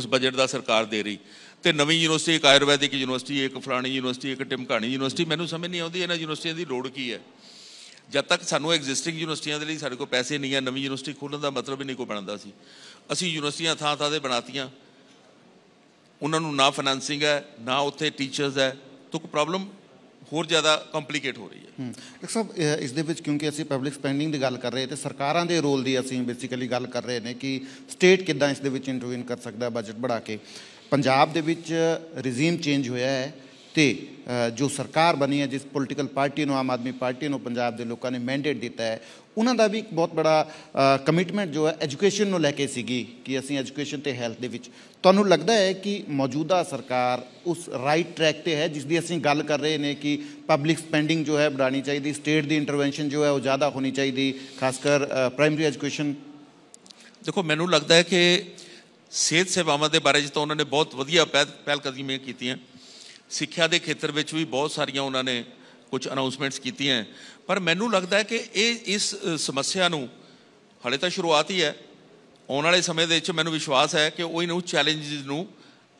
ਉਸ ਬਜਟ ਦਾ ਸਰਕਾਰ ਦੇ ਰਹੀ ਤੇ ਨਵੀਂ ਯੂਨੀਵਰਸਿਟੀ ਇੱਕ ਆਯੁਰਵੈਦਿਕ ਯੂਨੀਵਰਸਿਟੀ ਇੱਕ ਫਲਾਣੀ ਯੂਨੀਵਰਸਿਟੀ ਇੱਕ ਟਿਮਕਾਣੀ ਯੂਨੀਵਰਸਿਟੀ ਮੈਨੂੰ ਸਮਝ ਨਹੀਂ ਆਉਂਦੀ ਇਹਨਾਂ ਯੂਨੀਵਰਸਿਟੀਆਂ ਦੀ ਲੋੜ ਕੀ ਹੈ ਜਦ ਤੱਕ ਸਾਨੂੰ ਐਗਜ਼ਿਸਟਿੰਗ ਯੂਨੀਵਰਸਿਟੀਆਂ ਦੇ ਲਈ ਸਾਡੇ ਕੋਲ ਪੈਸੇ ਨਹੀਂ ਆ ਨਵੀਂ ਯੂਨੀਵਰਸਿਟੀ ਖੋਲਣ ਦਾ ਮਤਲਬ ਹੀ ਨਹੀਂ ਕੋ ਬਣਦਾ ਸੀ ਅਸੀਂ ਯੂਨੀਵਰਸਿਟੀਆਂ ਥਾਂ ਥਾਂ ਦੇ ਬਣਾਤੀਆਂ ਉਹਨਾਂ ਨੂੰ ਨਾ ਫਾਈਨੈਂਸਿੰਗ ਹੈ ਨਾ ਉੱਥੇ ਟੀਚਰਸ ਹੈ ਤਾਂ ਪ੍ਰੋਬਲਮ ਹੋਰ ਜ਼ਿਆਦਾ ਕੰਪਲਿਕੇਟ ਹੋ ਰਹੀ ਹੈ ਇੱਕ ਸਭ ਇਸ ਦੇ ਵਿੱਚ ਕਿਉਂਕਿ ਅਸੀਂ ਪਬਲਿਕ ਸਪੈਂਡਿੰਗ ਦੀ ਗੱਲ ਕਰ ਰਹੇ ਤੇ ਸਰਕਾਰਾਂ ਦੇ ਰੋਲ ਦੀ ਅਸੀਂ ਬੇਸਿਕਲੀ ਗੱਲ ਕਰ ਰਹੇ ਨੇ ਕਿ ਸਟੇਟ ਕਿੱਦਾਂ ਇਸ ਦੇ ਵਿੱਚ ਇੰਟਰਵੀਨ ਕਰ ਸਕਦਾ ਬਜਟ ਬੜਾ ਕੇ ਪੰਜਾਬ ਦੇ ਵਿੱਚ ਰਿਜ਼ੀਮ ਚੇਂਜ ਹੋਇਆ ਹੈ ਤੇ ਜੋ ਸਰਕਾਰ ਬਣੀ ਹੈ ਜਿਸ ਪੋਲੀਟੀਕਲ ਪਾਰਟੀ ਨੂੰ ਆਮ ਆਦਮੀ ਪਾਰਟੀ ਨੂੰ ਪੰਜਾਬ ਦੇ ਲੋਕਾਂ ਨੇ ਮੈਂਡੇਟ ਦਿੱਤਾ ਹੈ ਉਹਨਾਂ ਦਾ ਵੀ ਇੱਕ ਬਹੁਤ ਬੜਾ ਕਮਿਟਮੈਂਟ ਜੋ ਹੈ ਐਜੂਕੇਸ਼ਨ ਨੂੰ ਲੈ ਕੇ ਸੀਗੀ ਕਿ ਅਸੀਂ ਐਜੂਕੇਸ਼ਨ ਤੇ ਹੈਲਥ ਦੇ ਵਿੱਚ ਤੁਹਾਨੂੰ ਲੱਗਦਾ ਹੈ ਕਿ ਮੌਜੂਦਾ ਸਰਕਾਰ ਉਸ ਰਾਈਟ ਟਰੈਕ ਤੇ ਹੈ ਜਿਸ ਦੀ ਅਸੀਂ ਗੱਲ ਕਰ ਰਹੇ ਨੇ ਕਿ ਪਬਲਿਕ ਸਪੈਂਡਿੰਗ ਜੋ ਹੈ ਬੜਾਣੀ ਚਾਹੀਦੀ ਸਟੇਟ ਦੀ ਇੰਟਰਵੈਂਸ਼ਨ ਜੋ ਹੈ ਉਹ ਜ਼ਿਆਦਾ ਹੋਣੀ ਚਾਹੀਦੀ ਖਾਸ ਕਰ ਪ੍ਰਾਇਮਰੀ ਐਜੂਕੇਸ਼ਨ ਦੇਖੋ ਮੈਨੂੰ ਲੱਗਦਾ ਹੈ ਕਿ ਸਿਹਤ ਸੇਵਾਵਾਂ ਦੇ ਬਾਰੇ ਜਿੱਤੋਂ ਤਾਂ ਉਹਨਾਂ ਨੇ ਬਹੁਤ ਵਧੀਆ ਪਹਿਲ ਕਦਮੀਆਂ ਕੀਤੀਆਂ ਸਿੱਖਿਆ ਦੇ ਖੇਤਰ ਵਿੱਚ ਵੀ ਬਹੁਤ ਸਾਰੀਆਂ ਉਹਨਾਂ ਨੇ ਕੁਝ ਅਨਾਉਂਸਮੈਂਟਸ ਕੀਤੀਆਂ ਪਰ ਮੈਨੂੰ ਲੱਗਦਾ ਹੈ ਕਿ ਇਹ ਇਸ ਸਮੱਸਿਆ ਨੂੰ ਹਲੇ ਤਾਂ ਸ਼ੁਰੂਆਤ ਹੀ ਹੈ ਆਉਣ ਵਾਲੇ ਸਮੇਂ ਦੇ ਵਿੱਚ ਮੈਨੂੰ ਵਿਸ਼ਵਾਸ ਹੈ ਕਿ ਉਹ ਇਹਨੂੰ ਚੈਲੰਜਸ ਨੂੰ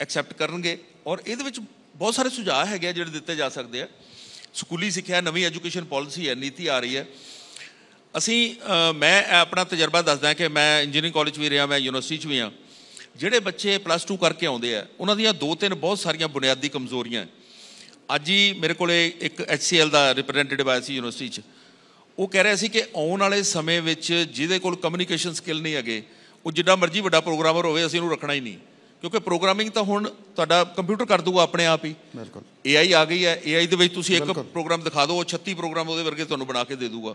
ਐਕਸੈਪਟ ਕਰਨਗੇ ਔਰ ਇਹਦੇ ਵਿੱਚ ਬਹੁਤ ਸਾਰੇ ਸੁਝਾਅ ਹੈਗੇ ਜਿਹੜੇ ਦਿੱਤੇ ਜਾ ਸਕਦੇ ਆ ਸਕੂਲੀ ਸਿੱਖਿਆ ਨਵੀਂ ਐਜੂਕੇਸ਼ਨ ਪਾਲਿਸੀ ਹੈ ਨੀਤੀ ਆ ਰਹੀ ਹੈ ਅਸੀਂ ਮੈਂ ਆਪਣਾ ਤਜਰਬਾ ਦੱਸਦਾ ਕਿ ਮੈਂ ਇੰਜੀਨੀਅਰਿੰਗ ਕਾਲਜ ਵੀ ਰਿਹਾ ਮੈਂ ਯੂਨੀਵਰਸਿਟੀ 'ਚ ਵੀ ਹਾਂ ਜਿਹੜੇ ਬੱਚੇ ਪਲੱਸ 2 ਕਰਕੇ ਆਉਂਦੇ ਆ ਉਹਨਾਂ ਦੀਆਂ ਦੋ ਤਿੰਨ ਬਹੁਤ ਸਾਰੀਆਂ ਬੁਨਿਆਦੀ ਕਮਜ਼ੋਰੀਆਂ ਅੱਜ ਹੀ ਮੇਰੇ ਕੋਲੇ ਇੱਕ HCL ਦਾ ਰਿਪਰੈਜ਼ੈਂਟੇਟਿਵ ਆਇਆ ਸੀ ਯੂਨੀਵਰਸਿਟੀ 'ਚ ਉਹ ਕਹਿ ਰਿਹਾ ਸੀ ਕਿ ਆਉਣ ਵਾਲੇ ਸਮੇਂ ਵਿੱਚ ਜਿਹਦੇ ਕੋਲ ਕਮਿਊਨੀਕੇਸ਼ਨ ਸਕਿੱਲ ਨਹੀਂ ਹੈਗੇ ਉਹ ਜਿੰਨਾ ਮਰਜ਼ੀ ਵੱਡਾ ਪ੍ਰੋਗਰਾਮਰ ਹੋਵੇ ਅਸੀਂ ਉਹਨੂੰ ਰੱਖਣਾ ਹੀ ਨਹੀਂ ਕਿਉਂਕਿ ਪ੍ਰੋਗਰਾਮਿੰਗ ਤਾਂ ਹੁਣ ਤੁਹਾਡਾ ਕੰਪਿਊਟਰ ਕਰ ਦੂਗਾ ਆਪਣੇ ਆਪ ਹੀ ਬਿਲਕੁਲ AI ਆ ਗਈ ਹੈ AI ਦੇ ਵਿੱਚ ਤੁਸੀਂ ਇੱਕ ਪ੍ਰੋਗਰਾਮ ਦਿਖਾ ਦਿਓ ਉਹ 36 ਪ੍ਰੋਗਰਾਮ ਉਹਦੇ ਵਰਗੇ ਤੁਹਾਨੂੰ ਬਣਾ ਕੇ ਦੇ ਦੂਗਾ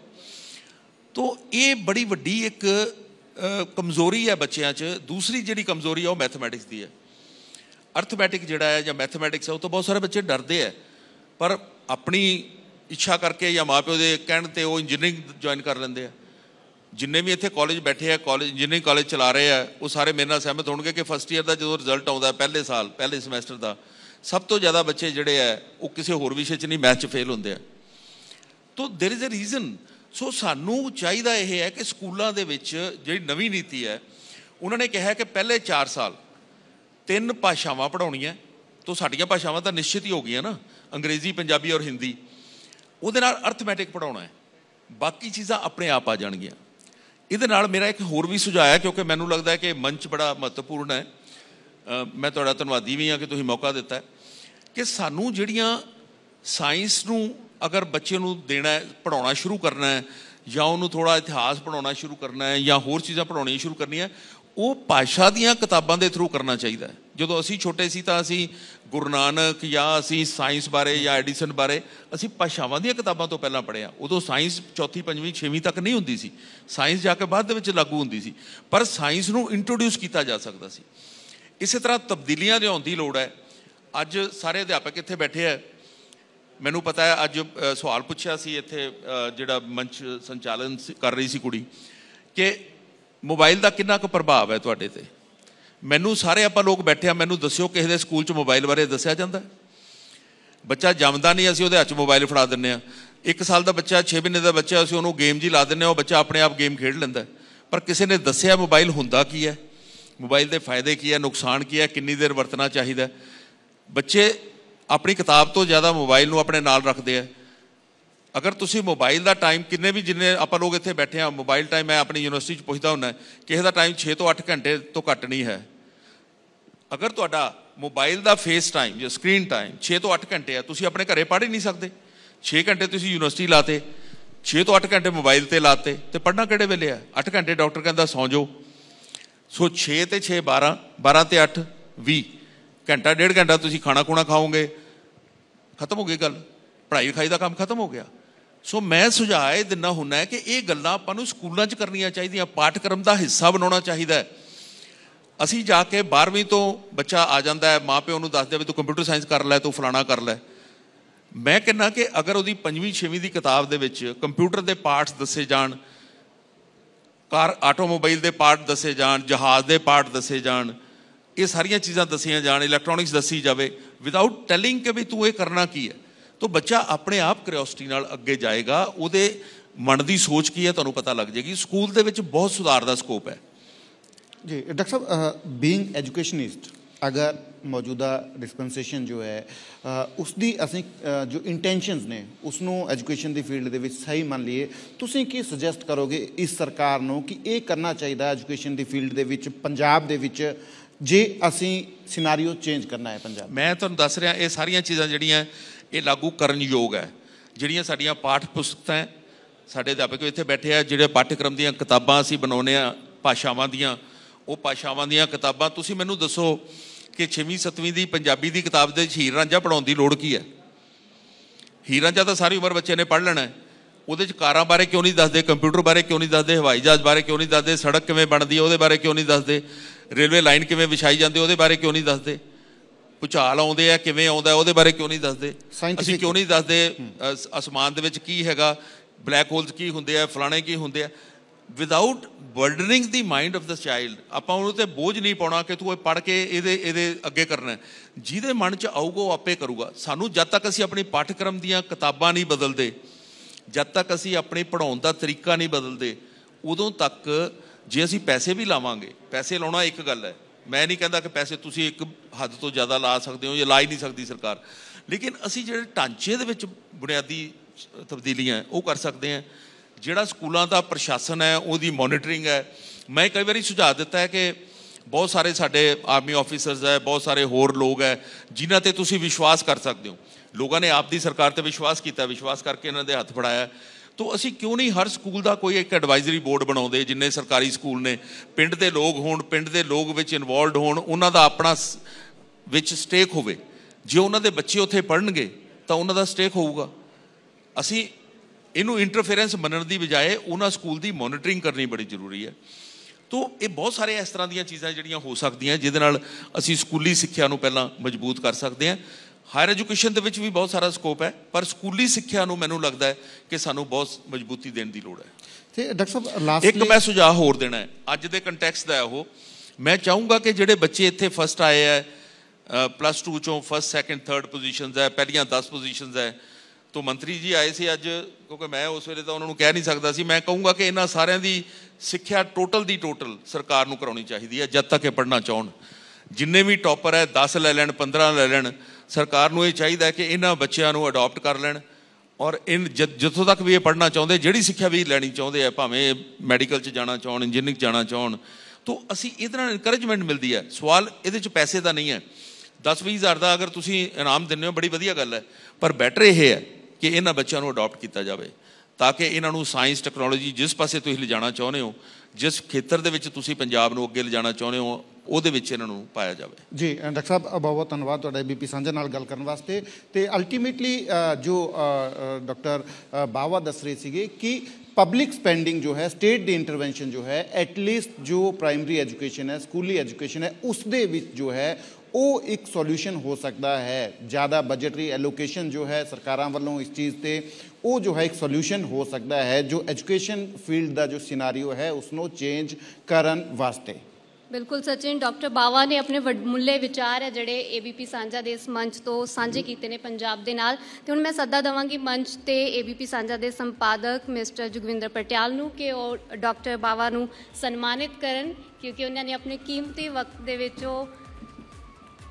ਤੋਂ ਇਹ ਬੜੀ ਵੱਡੀ ਇੱਕ ਕਮਜ਼ੋਰੀ ਹੈ ਬੱਚਿਆਂ 'ਚ ਦੂਸਰੀ ਜਿਹੜੀ ਕਮਜ਼ੋਰੀ ਹੈ ਉਹ ਮੈਥਮੈਟਿਕਸ ਦੀ ਹੈ ਅਰਥਮੈਟਿਕ ਜਿਹੜਾ ਹੈ ਜਾਂ ਮੈਥਮੈਟਿਕਸ ਹੈ ਉਹ ਤੋਂ ਬਹੁਤ ਸਾਰੇ ਬੱਚੇ ਡਰਦੇ ਆ ਪਰ ਆਪਣੀ ਇੱਛਾ ਕਰਕੇ ਜਾਂ ਮਾਪਿਓ ਦੇ ਕਹਿਣ ਤੇ ਉਹ ਇੰਜੀਨੀਅਰਿੰਗ ਜੁਆਇਨ ਕਰ ਲੈਂਦੇ ਆ ਜਿੰਨੇ ਵੀ ਇੱਥੇ ਕਾਲਜ ਬੈਠੇ ਆ ਕਾਲਜ ਇੰਜੀਨੀਅਰਿੰਗ ਕਾਲਜ ਚਲਾ ਰਹੇ ਆ ਉਹ ਸਾਰੇ ਮੇਰੇ ਨਾਲ ਸਹਿਮਤ ਹੋਣਗੇ ਕਿ ਫਸਟ ਈਅਰ ਦਾ ਜਦੋਂ ਰਿਜ਼ਲਟ ਆਉਂਦਾ ਪਹਿਲੇ ਸਾਲ ਪਹਿਲੇ ਸਮੈਸਟਰ ਦਾ ਸਭ ਤੋਂ ਜ਼ਿਆਦਾ ਬੱਚੇ ਜਿਹੜੇ ਆ ਉਹ ਕਿਸੇ ਹੋਰ ਵਿਸ਼ੇ 'ਚ ਨਹੀਂ ਮੈਥ 'ਚ ਫੇਲ ਹੁੰਦੇ ਆ ਤੋ there is a reason so ਸਾਨੂੰ ਚਾਹੀਦਾ ਇਹ ਹੈ ਕਿ ਸਕੂਲਾਂ ਦੇ ਵਿੱਚ ਜਿਹੜੀ ਨਵੀਂ ਨੀਤੀ ਹੈ ਉਹਨਾਂ ਨੇ ਕਿਹਾ ਕਿ ਪਹਿਲੇ 4 ਸਾਲ ਤਿੰਨ ਭਾਸ਼ਾਵਾਂ ਪੜਾਉਣੀਆਂ ਤੋਂ ਸਾਡੀਆਂ ਭਾਸ਼ਾਵਾਂ ਤਾਂ ਨਿਸ਼ਚਿਤ ਹੀ ਹੋ ਗਈਆਂ ਨਾ ਅੰਗਰੇਜ਼ੀ ਪੰਜਾਬੀ ਔਰ ਹਿੰਦੀ ਉਹਦੇ ਨਾਲ ਅਰਥਮੈਟਿਕ ਪੜਾਉਣਾ ਹੈ ਬਾਕੀ ਚੀਜ਼ਾਂ ਆਪਣੇ ਆਪ ਆ ਜਾਣਗੀਆਂ ਇਹਦੇ ਨਾਲ ਮੇਰਾ ਇੱਕ ਹੋਰ ਵੀ ਸੁਝਾਅ ਹੈ ਕਿਉਂਕਿ ਮੈਨੂੰ ਲੱਗਦਾ ਹੈ ਕਿ ਮੰਚ ਬੜਾ ਮਹੱਤਵਪੂਰਨ ਹੈ ਮੈਂ ਤੁਹਾਡਾ ਧੰਨਵਾਦੀ ਵੀ ਹਾਂ ਕਿ ਤੁਸੀਂ ਮੌਕਾ ਦਿੱਤਾ ਕਿ ਸਾਨੂੰ ਜਿਹੜੀਆਂ ਸਾਇੰਸ ਨੂੰ ਅਗਰ ਬੱਚੇ ਨੂੰ ਦੇਣਾ ਹੈ ਪੜਾਉਣਾ ਸ਼ੁਰੂ ਕਰਨਾ ਹੈ ਜਾਂ ਉਹਨੂੰ ਥੋੜਾ ਇਤਿਹਾਸ ਪੜਾਉਣਾ ਸ਼ੁਰੂ ਕਰਨਾ ਹੈ ਜਾਂ ਹੋਰ ਚੀਜ਼ਾਂ ਪੜਾਉਣੀਆਂ ਸ਼ੁਰੂ ਕਰਨੀਆਂ ਉਹ ਭਾਸ਼ਾ ਦੀਆਂ ਕਿਤਾਬਾਂ ਦੇ ਥਰੂ ਕਰਨਾ ਚਾਹੀਦਾ ਹੈ ਜਦੋਂ ਅਸੀਂ ਛੋਟੇ ਸੀ ਤਾਂ ਅਸੀਂ ਗੁਰੂ ਨਾਨਕ ਜਾਂ ਅਸੀਂ ਸਾਇੰਸ ਬਾਰੇ ਜਾਂ ਐਡੀਸਨ ਬਾਰੇ ਅਸੀਂ ਭਾਸ਼ਾਵਾਂ ਦੀਆਂ ਕਿਤਾਬਾਂ ਤੋਂ ਪਹਿਲਾਂ ਪੜਿਆ ਉਦੋਂ ਸਾਇੰਸ ਚੌਥੀ ਪੰਜਵੀਂ ਛੇਵੀਂ ਤੱਕ ਨਹੀਂ ਹੁੰਦੀ ਸੀ ਸਾਇੰਸ ਜਾ ਕੇ ਬਾਅਦ ਦੇ ਵਿੱਚ ਲਾਗੂ ਹੁੰਦੀ ਸੀ ਪਰ ਸਾਇੰਸ ਨੂੰ ਇੰਟਰੋਡਿਊਸ ਕੀਤਾ ਜਾ ਸਕਦਾ ਸੀ ਇਸੇ ਤਰ੍ਹਾਂ ਤਬਦੀਲੀਆਂ ਲਿਆਉਣ ਦੀ ਲੋੜ ਹੈ ਅੱਜ ਸਾਰੇ ਅਧਿਆਪਕ ਇੱਥੇ ਬੈਠੇ ਆ ਮੈਨੂੰ ਪਤਾ ਹੈ ਅੱਜ ਸਵਾਲ ਪੁੱਛਿਆ ਸੀ ਇੱਥੇ ਜਿਹੜਾ ਮੰਚ ਸੰਚਾਲਨ ਕਰ ਰਹੀ ਸੀ ਕੁੜੀ ਕਿ ਮੋਬਾਈਲ ਦਾ ਕਿੰਨਾ ਕੁ ਪ੍ਰਭਾਵ ਹੈ ਤੁਹਾਡੇ ਤੇ ਮੈਨੂੰ ਸਾਰੇ ਆਪਾਂ ਲੋਕ ਬੈਠੇ ਆ ਮੈਨੂੰ ਦੱਸਿਓ ਕਿਸੇ ਦੇ ਸਕੂਲ 'ਚ ਮੋਬਾਈਲ ਬਾਰੇ ਦੱਸਿਆ ਜਾਂਦਾ ਬੱਚਾ ਜੰਮਦਾ ਨਹੀਂ ਅਸੀਂ ਉਹਦੇ ਹੱਥ ਮੋਬਾਈਲ ਫੜਾ ਦਿੰਨੇ ਆ ਇੱਕ ਸਾਲ ਦਾ ਬੱਚਾ 6 ਮਹੀਨੇ ਦਾ ਬੱਚਾ ਅਸੀਂ ਉਹਨੂੰ ਗੇਮ ਜੀ ਲਾ ਦਿੰਨੇ ਆ ਉਹ ਬੱਚਾ ਆਪਣੇ ਆਪ ਗੇਮ ਖੇਡ ਲੈਂਦਾ ਪਰ ਕਿਸੇ ਨੇ ਦੱਸਿਆ ਮੋਬਾਈਲ ਹੁੰਦਾ ਕੀ ਹੈ ਮੋਬਾਈਲ ਦੇ ਫਾਇਦੇ ਕੀ ਹੈ ਨੁਕਸਾਨ ਕੀ ਹੈ ਕਿੰਨੀ ਦੇਰ ਵਰਤਣਾ ਚਾਹੀਦਾ ਬੱਚੇ ਆਪਣੀ ਕਿਤਾਬ ਤੋਂ ਜ਼ਿਆਦਾ ਮੋਬਾਈਲ ਨੂੰ ਆਪਣੇ ਨਾਲ ਰੱਖਦੇ ਆ ਅਗਰ ਤੁਸੀਂ ਮੋਬਾਈਲ ਦਾ ਟਾਈਮ ਕਿੰਨੇ ਵੀ ਜਿੰਨੇ ਆਪਾਂ ਲੋਕ ਇੱਥੇ ਬੈਠੇ ਆ ਮੋਬਾਈਲ ਟਾਈਮ ਮੈਂ ਆਪਣੀ ਯੂਨੀਵਰਸਿਟੀ 'ਚ ਪੁੱਛਦਾ ਹੁੰਦਾ ਕਿਸੇ ਦਾ ਟਾਈਮ 6 ਤੋਂ 8 ਘੰਟੇ ਤੋਂ ਘੱਟ ਨਹੀਂ ਹੈ ਅਗਰ ਤੁਹਾਡਾ ਮੋਬਾਈਲ ਦਾ ਫੇਸ ਟਾਈਮ ਜਾਂ ਸਕਰੀਨ ਟਾਈਮ 6 ਤੋਂ 8 ਘੰਟੇ ਆ ਤੁਸੀਂ ਆਪਣੇ ਘਰੇ ਪੜ੍ਹ ਹੀ ਨਹੀਂ ਸਕਦੇ 6 ਘੰਟੇ ਤੁਸੀਂ ਯੂਨੀਵਰਸਿਟੀ ਲਾਤੇ 6 ਤੋਂ 8 ਘੰਟੇ ਮੋਬਾਈਲ ਤੇ ਲਾਤੇ ਤੇ ਪੜ੍ਹਨਾ ਕਿਹੜੇ ਵੇਲੇ ਆ 8 ਘੰਟੇ ਡਾਕਟਰ ਕਹਿੰਦਾ ਸੌਂ ਜਾਓ ਸੋ 6 ਤੇ 6 12 12 ਤੇ 8 20 ਘੰਟਾ ਡੇਢ ਘੰਟਾ ਤੁਸੀਂ ਖਾਣਾ ਖੁਣਾ ਖਾਓਗੇ ਖਤਮ ਹੋ ਗਈ ਗੱਲ ਪੜ੍ਹਾਈ ਲਿਖਾਈ ਦਾ ਕੰਮ ਖਤਮ ਹੋ ਗਿਆ ਸੋ ਮੈਂ ਸੁਝਾਏ ਦਿੰਨਾ ਹੁੰਨਾ ਕਿ ਇਹ ਗੱਲਾਂ ਆਪਾਂ ਨੂੰ ਸਕੂਲਾਂ 'ਚ ਕਰਨੀਆਂ ਚਾਹੀਦੀਆਂ ਪਾਠਕ੍ਰਮ ਦਾ ਹਿੱਸਾ ਬਣਾਉਣਾ ਚਾਹੀਦਾ ਅਸੀਂ ਜਾ ਕੇ 12ਵੀਂ ਤੋਂ ਬੱਚਾ ਆ ਜਾਂਦਾ ਹੈ ਮਾਪੇ ਉਹਨੂੰ ਦੱਸਦੇ ਵੀ ਤੂੰ ਕੰਪਿਊਟਰ ਸਾਇੰਸ ਕਰ ਲੈ ਤੂੰ ਫਲਾਣਾ ਕਰ ਲੈ ਮੈਂ ਕਹਿੰਨਾ ਕਿ ਅਗਰ ਉਹਦੀ 5ਵੀਂ 6ਵੀਂ ਦੀ ਕਿਤਾਬ ਦੇ ਵਿੱਚ ਕੰਪਿਊਟਰ ਦੇ ਪਾਰਟਸ ਦੱਸੇ ਜਾਣ ਕਾਰ ਆਟੋਮੋਬਾਈਲ ਦੇ ਪਾਰਟ ਦੱਸੇ ਜਾਣ ਜਹਾਜ਼ ਦੇ ਪਾਰਟ ਦੱਸੇ ਜਾਣ ਇਹ ਸਾਰੀਆਂ ਚੀਜ਼ਾਂ ਦੱਸੀਆਂ ਜਾਣ ਇਲੈਕਟ੍ਰੋਨਿਕਸ ਦੱਸੀ ਜਾਵੇ ਵਿਦਆਊਟ ਟੈਲਿੰਗ ਕਿ ਵੀ ਤੂੰ ਇਹ ਕਰਨਾ ਕੀ ਹੈ ਤਾਂ ਬੱਚਾ ਆਪਣੇ ਆਪ ਕਿਉਰਿਓਸਿਟੀ ਨਾਲ ਅੱਗੇ ਜਾਏਗਾ ਉਹਦੇ ਮਨ ਦੀ ਸੋਚ ਕੀ ਹੈ ਤੁਹਾਨੂੰ ਪਤਾ ਲੱਗ ਜੇਗੀ ਸਕੂਲ ਦੇ ਵਿੱਚ ਬਹੁਤ ਸੁਧਾਰ ਦਾ ਸਕੋਪ ਹੈ ਜੀ ਡਾਕਟਰ ਸਾਹਿਬ ਬੀਇੰਗ ਐਜੂਕੇਸ਼ਨਿਸਟ ਅਗਰ ਮੌਜੂਦਾ ਡਿਸਪੈਂਸੇਸ਼ਨ ਜੋ ਹੈ ਉਸ ਦੀ ਅਸੀਂ ਜੋ ਇੰਟੈਂਸ਼ਨਸ ਨੇ ਉਸ ਨੂੰ ਐਜੂਕੇਸ਼ਨ ਦੀ ਫੀਲਡ ਦੇ ਵਿੱਚ ਸਹੀ ਮੰਨ ਲਈਏ ਤੁਸੀਂ ਕੀ ਸੁਜੈਸਟ ਕਰੋਗੇ ਇਸ ਸਰਕਾਰ ਨੂੰ ਕਿ ਇਹ ਕਰਨਾ ਚਾਹੀਦਾ ਐਜੂਕੇਸ਼ਨ ਦੀ ਫੀਲਡ ਦੇ ਵਿੱਚ ਪੰਜਾਬ ਦੇ ਵਿੱਚ ਜੇ ਅਸੀਂ ਸਿਨੈਰੀਓ ਚੇਂਜ ਕਰਨਾ ਹੈ ਪੰਜਾਬ ਮੈਂ ਤੁਹਾਨੂੰ ਦੱਸ ਰਿਹਾ ਇਹ ਸਾਰੀਆਂ ਚੀਜ਼ਾਂ ਜਿਹੜੀਆਂ ਇਹ ਲਾਗੂ ਕਰਨ ਯੋਗ ਹੈ ਜਿਹੜੀਆਂ ਸਾਡੀਆਂ ਪਾਠ ਪੁਸਤਕਾਂ ਸਾਡੇ ਅਧਿਆਪਕ ਇੱਥੇ ਬੈਠੇ ਆ ਜਿਹੜੇ ਪਾਠਕ੍ਰਮ ਦੀਆਂ ਕਿਤਾਬਾਂ ਅਸੀਂ ਬਣਾਉਨੇ ਆ ਭਾਸ਼ਾਵਾਂ ਦੀਆਂ ਉਹ ਭਾਸ਼ਾਵਾਂ ਦੀਆਂ ਕਿਤਾਬਾਂ ਤੁਸੀਂ ਮੈਨੂੰ ਦੱਸੋ ਕਿ 6ਵੀਂ 7ਵੀਂ ਦੀ ਪੰਜਾਬੀ ਦੀ ਕਿਤਾਬ ਦੇ ਹੀਰ ਰਾਂਝਾ ਪੜਾਉਣ ਦੀ ਲੋੜ ਕੀ ਹੈ ਹੀਰ ਰਾਂਝਾ ਤਾਂ ਸਾਰੀ ਉਮਰ ਬੱਚੇ ਨੇ ਪੜ ਲੈਣਾ ਹੈ ਉਹਦੇ ਚ ਕਾਰਾਂ ਬਾਰੇ ਕਿਉਂ ਨਹੀਂ ਦੱਸਦੇ ਕੰਪਿਊਟਰ ਬਾਰੇ ਕਿਉਂ ਨਹੀਂ ਦੱਸਦੇ ਹਵਾਈ ਜਹਾਜ਼ ਬਾਰੇ ਕਿਉਂ ਨਹੀਂ ਦੱਸਦੇ ਸੜਕ ਕਿਵੇਂ ਬਣਦੀ ਹੈ ਉਹਦੇ ਬਾਰੇ ਕਿਉਂ ਨਹੀਂ ਦੱਸਦੇ ਰੇਲਵੇ ਲਾਈਨ ਕਿਵੇਂ ਵਿਛਾਈ ਜਾਂਦੀ ਉਹਦੇ ਬਾਰੇ ਕਿਉਂ ਨਹੀਂ ਦੱਸਦੇ ਪੁਚਾਲ ਆਉਂਦੇ ਆ ਕਿਵੇਂ ਆਉਂਦਾ ਉਹਦੇ ਬਾਰੇ ਕਿਉਂ ਨਹੀਂ ਦੱਸਦੇ ਅਸੀਂ ਕਿਉਂ ਨਹੀਂ ਦੱਸਦੇ ਅਸਮਾਨ ਦੇ ਵਿੱਚ ਕੀ ਹੈਗਾ ਬਲੈਕ ਹੋਲਸ ਕੀ ਹੁੰਦੇ ਆ ਫਲਾਣੇ ਕੀ ਹੁੰਦੇ ਆ without burdening the mind of the child ਆਪਾਂ ਉਹਨੂੰ ਤੇ ਬੋਝ ਨਹੀਂ ਪਾਉਣਾ ਕਿ ਤੂੰ ਇਹ ਪੜ ਕੇ ਇਹਦੇ ਇਹਦੇ ਅੱਗੇ ਕਰਨਾ ਜਿਹਦੇ ਮਨ 'ਚ ਆਊਗਾ ਉਹ ਆਪੇ ਕਰੂਗਾ ਸਾਨੂੰ ਜਦ ਤੱਕ ਅਸੀਂ ਆਪਣੀ ਪਾਠਕ੍ਰਮ ਦੀਆਂ ਕਿਤਾਬਾਂ ਨਹੀਂ ਬਦਲਦੇ ਜਦ ਤੱਕ ਅਸੀਂ ਆਪਣੇ ਪੜਾਉਣ ਦਾ ਤਰੀਕਾ ਨਹੀਂ ਬਦਲਦੇ ਉਦੋਂ ਤੱਕ ਜੇ ਅਸੀਂ ਪੈਸੇ ਵੀ ਲਾਵਾਂਗੇ ਪੈਸੇ ਲਾਉਣਾ ਇੱਕ ਗੱਲ ਹੈ ਮੈਂ ਨਹੀਂ ਕਹਿੰਦਾ ਕਿ ਪੈਸੇ ਤੁਸੀਂ ਇੱਕ ਹੱਦ ਤੋਂ ਜ਼ਿਆਦਾ ਲਾ ਸਕਦੇ ਹੋ ਜਾਂ ਲਾ ਹੀ ਨਹੀਂ ਸਕਦੀ ਸਰਕਾਰ ਲੇਕਿਨ ਅਸੀਂ ਜਿਹੜੇ ਢਾਂਚੇ ਦੇ ਵਿੱਚ ਬੁਨਿਆਦੀ ਤਬਦੀਲੀਆਂ ਉਹ ਕਰ ਸਕਦੇ ਹਾਂ ਜਿਹੜਾ ਸਕੂਲਾਂ ਦਾ ਪ੍ਰਸ਼ਾਸਨ ਹੈ ਉਹਦੀ ਮੋਨੀਟਰਿੰਗ ਹੈ ਮੈਂ ਕਈ ਵਾਰੀ ਸੁਝਾਅ ਦਿੱਤਾ ਹੈ ਕਿ ਬਹੁਤ ਸਾਰੇ ਸਾਡੇ ਆਰਮੀ ਆਫੀਸਰਸ ਹੈ ਬਹੁਤ ਸਾਰੇ ਹੋਰ ਲੋਕ ਹੈ ਜਿਨ੍ਹਾਂ ਤੇ ਤੁਸੀਂ ਵਿਸ਼ਵਾਸ ਕਰ ਸਕਦੇ ਹੋ ਲੋਕਾਂ ਨੇ ਆਪ ਦੀ ਸਰਕਾਰ ਤੇ ਵਿਸ਼ਵਾਸ ਕੀਤਾ ਵਿਸ਼ਵਾਸ ਕਰਕੇ ਇਹਨਾਂ ਦੇ ਹੱਥ ਫੜਾਇਆ ਤੋ ਅਸੀਂ ਕਿਉਂ ਨਹੀਂ ਹਰ ਸਕੂਲ ਦਾ ਕੋਈ ਇੱਕ ਐਡਵਾਈਜ਼ਰੀ ਬੋਰਡ ਬਣਾਉਂਦੇ ਜਿੰਨੇ ਸਰਕਾਰੀ ਸਕੂਲ ਨੇ ਪਿੰਡ ਦੇ ਲੋਕ ਹੋਣ ਪਿੰਡ ਦੇ ਲੋਕ ਵਿੱਚ ਇਨਵੋਲਡ ਹੋਣ ਉਹਨਾਂ ਦਾ ਆਪਣਾ ਵਿੱਚ ਸਟੇਕ ਹੋਵੇ ਜੇ ਉਹਨਾਂ ਦੇ ਬੱਚੇ ਉੱਥੇ ਪੜਨਗੇ ਤਾਂ ਉਹਨਾਂ ਦਾ ਸਟੇਕ ਹੋਊਗਾ ਅਸੀਂ ਇਹਨੂੰ ਇੰਟਰਫੇਰੈਂਸ ਮੰਨਣ ਦੀ ਬਜਾਏ ਉਹਨਾਂ ਸਕੂਲ ਦੀ ਮੋਨਿਟਰਿੰਗ ਕਰਨੀ ਬੜੀ ਜ਼ਰੂਰੀ ਹੈ ਤੋ ਇਹ ਬਹੁਤ ਸਾਰੇ ਇਸ ਤਰ੍ਹਾਂ ਦੀਆਂ ਚੀਜ਼ਾਂ ਜਿਹੜੀਆਂ ਹੋ ਸਕਦੀਆਂ ਜਿਹਦੇ ਨਾਲ ਅਸੀਂ ਸਕੂਲੀ ਸਿੱਖਿਆ ਨੂੰ ਪਹਿਲਾਂ ਮਜ਼ਬੂਤ ਕਰ ਸਕਦੇ ਹਾਂ ਹਾਇਰ ਐਜੂਕੇਸ਼ਨ ਦੇ ਵਿੱਚ ਵੀ ਬਹੁਤ ਸਾਰਾ ਸਕੋਪ ਹੈ ਪਰ ਸਕੂਲੀ ਸਿੱਖਿਆ ਨੂੰ ਮੈਨੂੰ ਲੱਗਦਾ ਹੈ ਕਿ ਸਾਨੂੰ ਬਹੁਤ ਮਜ਼ਬੂਤੀ ਦੇਣ ਦੀ ਲੋੜ ਹੈ ਤੇ ਡਾਕਟਰ ਸਾਹਿਬ ਲਾਸਟ ਇੱਕ ਮੈਂ ਸੁਝਾਅ ਹੋਰ ਦੇਣਾ ਹੈ ਅੱਜ ਦੇ ਕੰਟੈਕਸਟ ਦਾ ਉਹ ਮੈਂ ਚਾਹੂੰਗਾ ਕਿ ਜਿਹੜੇ ਬੱਚੇ ਇੱਥੇ ਫਸਟ ਆਏ ਆ ਪਲੱਸ 2 ਚੋਂ ਫਸਟ ਸੈਕੰਡ ਥਰਡ ਪੋਜੀਸ਼ਨਸ ਹੈ ਪਹਿਲੀਆਂ 10 ਪੋਜੀਸ਼ਨਸ ਹੈ ਤੋਂ ਮੰਤਰੀ ਜੀ ਆਏ ਸੀ ਅੱਜ ਕਿਉਂਕਿ ਮੈਂ ਉਸ ਵੇਲੇ ਤਾਂ ਉਹਨਾਂ ਨੂੰ ਕਹਿ ਨਹੀਂ ਸਕਦਾ ਸੀ ਮੈਂ ਕਹੂੰਗਾ ਕਿ ਇਹਨਾਂ ਸਾਰਿਆਂ ਦੀ ਸਿੱਖਿਆ ਟੋਟਲ ਦੀ ਟੋਟਲ ਸਰਕਾਰ ਨੂੰ ਕਰਾਉਣੀ ਚਾਹੀਦੀ ਹੈ ਜਦ ਤੱਕ ਇਹ ਪੜ੍ਹਨਾ ਚਾਹਣ ਜਿੰਨੇ ਵੀ ਟੌਪਰ ਹੈ 10 ਲੈ ਲੈਣ 15 ਲੈ ਲੈਣ ਸਰਕਾਰ ਨੂੰ ਇਹ ਚਾਹੀਦਾ ਕਿ ਇਹਨਾਂ ਬੱਚਿਆਂ ਨੂੰ ਅਡਾਪਟ ਕਰ ਲੈਣ ਔਰ ਇਨ ਜਿੱਥੋਂ ਤੱਕ ਵੀ ਇਹ ਪੜਨਾ ਚਾਹੁੰਦੇ ਜਿਹੜੀ ਸਿੱਖਿਆ ਵੀ ਲੈਣੀ ਚਾਹੁੰਦੇ ਆ ਭਾਵੇਂ ਮੈਡੀਕਲ 'ਚ ਜਾਣਾ ਚਾਹਣ ਇੰਜੀਨੀਅਰਿੰਗ ਜਾਣਾ ਚਾਹਣ ਤੋਂ ਅਸੀਂ ਇਹਦੇ ਨਾਲ ਇਨਕਰੇਜਮੈਂਟ ਮਿਲਦੀ ਹੈ ਸਵਾਲ ਇਹਦੇ 'ਚ ਪੈਸੇ ਦਾ ਨਹੀਂ ਹੈ 10-20000 ਦਾ ਅਗਰ ਤੁਸੀਂ ਇਨਾਮ ਦਿੰਦੇ ਹੋ ਬੜੀ ਵਧੀਆ ਗੱਲ ਹੈ ਪਰ ਬੈਟਰ ਇਹ ਹੈ ਕਿ ਇਹਨਾਂ ਬੱਚਿਆਂ ਨੂੰ ਅਡਾਪਟ ਕੀਤਾ ਜਾਵੇ ਤਾਂ ਕਿ ਇਹਨਾਂ ਨੂੰ ਸਾਇੰਸ ਟੈਕਨੋਲੋਜੀ ਜਿਸ ਪਾਸੇ ਤੁਸੀਂ ਲਿਜਾਣਾ ਚਾਹੁੰਦੇ ਹੋ ਜਿਸ ਖੇਤਰ ਦੇ ਵਿੱਚ ਤੁਸੀਂ ਪੰਜਾਬ ਨੂੰ ਅੱਗੇ ਲਿਜਾਣਾ ਚਾਹੁੰਦੇ ਹੋ ਉਹਦੇ ਵਿੱਚ ਇਹਨਾਂ ਨੂੰ ਪਾਇਆ ਜਾਵੇ ਜੀ ਡਾਕਟਰ ਸਾਹਿਬ ਬਹੁਤ ਬਹੁਤ ਧੰਨਵਾਦ ਤੁਹਾਡਾ ਬੀਪੀ ਸਾਂਝਾ ਨਾਲ ਗੱਲ ਕਰਨ ਵਾਸਤੇ ਤੇ ਅਲਟੀਮੇਟਲੀ ਜੋ ਡਾਕਟਰ ਬਾਵਾ ਦੱਸ ਰਹੇ ਸੀਗੇ ਕਿ ਪਬਲਿਕ ਸਪੈਂਡਿੰਗ ਜੋ ਹੈ ਸਟੇਟ ਦੀ ਇੰਟਰਵੈਂਸ਼ਨ ਜੋ ਹੈ ਐਟ ਲੀਸਟ ਜੋ ਪ੍ਰਾਇਮਰੀ ਐਜੂਕੇਸ਼ਨ ਹੈ ਸਕੂਲੀ ਐਜੂਕੇਸ਼ਨ ਹੈ ਉਸ ਦੇ ਵਿੱਚ ਜੋ ਹੈ ਉਹ ਇੱਕ ਸੋਲੂਸ਼ਨ ਹੋ ਸਕਦਾ ਹੈ ਜ਼ਿਆਦਾ ਬਜਟਰੀ ਐਲੋਕੇਸ਼ਨ ਜੋ ਹੈ ਸਰਕਾਰਾਂ ਵੱਲੋਂ ਇਸ ਚੀਜ਼ ਤੇ ਉਹ ਜੋ ਹੈ ਇੱਕ ਸੋਲੂਸ਼ਨ ਹੋ ਸਕਦਾ ਹੈ ਜੋ ਐਜੂਕੇਸ਼ਨ ਫੀਲਡ ਦਾ ਜੋ ਸਿਨੈਰੀਓ ਹੈ ਉਸ ਨੂੰ ਚੇਂਜ ਕਰਨ ਵਾਸਤੇ ਬਿਲਕੁਲ ਸਚਿਨ ਡਾਕਟਰ ਬਾਵਾ ਨੇ ਆਪਣੇ ਵੱਡਮੁੱਲੇ ਵਿਚਾਰ ਹੈ ਜਿਹੜੇ ਏਬੀਪੀ ਸਾਂਝਾ ਦੇ ਇਸ ਮੰਚ ਤੋਂ ਸਾਂਝੇ ਕੀਤੇ ਨੇ ਪੰਜਾਬ ਦੇ ਨਾਲ ਤੇ ਹੁਣ ਮੈਂ ਸੱਦਾ ਦਵਾਂਗੀ ਮੰਚ ਤੇ ਏਬੀਪੀ ਸਾਂਝਾ ਦੇ ਸੰਪਾਦਕ ਮਿਸਟਰ ਜੁਗਵਿੰਦਰ ਪਟਿਆਲ ਨੂੰ ਕਿ ਉਹ ਡਾਕਟਰ ਬਾਵਾ ਨੂੰ ਸਨਮਾਨਿਤ ਕਰਨ ਕਿਉਂਕਿ ਉਹਨਾਂ ਨੇ ਆਪਣੇ ਕੀਮਤੀ ਵਕਤ ਦੇ ਵਿੱਚ ਉਹ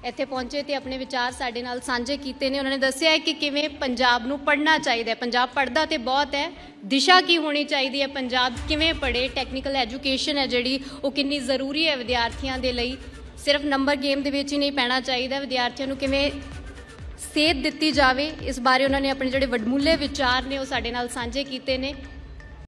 ਇੱਥੇ ਪਹੁੰਚੇ ਤੇ ਆਪਣੇ ਵਿਚਾਰ ਸਾਡੇ ਨਾਲ ਸਾਂਝੇ ਕੀਤੇ ਨੇ ਉਹਨਾਂ ਨੇ ਦੱਸਿਆ ਕਿ ਕਿਵੇਂ ਪੰਜਾਬ ਨੂੰ ਪੜ੍ਹਨਾ ਚਾਹੀਦਾ ਹੈ ਪੰਜਾਬ ਪੜ੍ਹਦਾ ਤੇ ਬਹੁਤ ਹੈ ਦਿਸ਼ਾ ਕੀ ਹੋਣੀ ਚਾਹੀਦੀ ਹੈ ਪੰਜਾਬ ਕਿਵੇਂ ਪੜ੍ਹੇ ਟੈਕਨੀਕਲ ਐਜੂਕੇਸ਼ਨ ਹੈ ਜਿਹੜੀ ਉਹ ਕਿੰਨੀ ਜ਼ਰੂਰੀ ਹੈ ਵਿਦਿਆਰਥੀਆਂ ਦੇ ਲਈ ਸਿਰਫ ਨੰਬਰ ਗੇਮ ਦੇ ਵਿੱਚ ਹੀ ਨਹੀਂ ਪੈਣਾ ਚਾਹੀਦਾ ਵਿਦਿਆਰਥੀਆਂ ਨੂੰ ਕਿਵੇਂ ਸੇਧ ਦਿੱਤੀ ਜਾਵੇ ਇਸ ਬਾਰੇ ਉਹਨਾਂ ਨੇ ਆਪਣੇ ਜਿਹੜੇ ਵਡਮੁੱਲੇ ਵਿਚਾਰ ਨੇ ਉਹ ਸਾਡੇ ਨਾਲ ਸਾਂਝੇ ਕੀਤੇ ਨੇ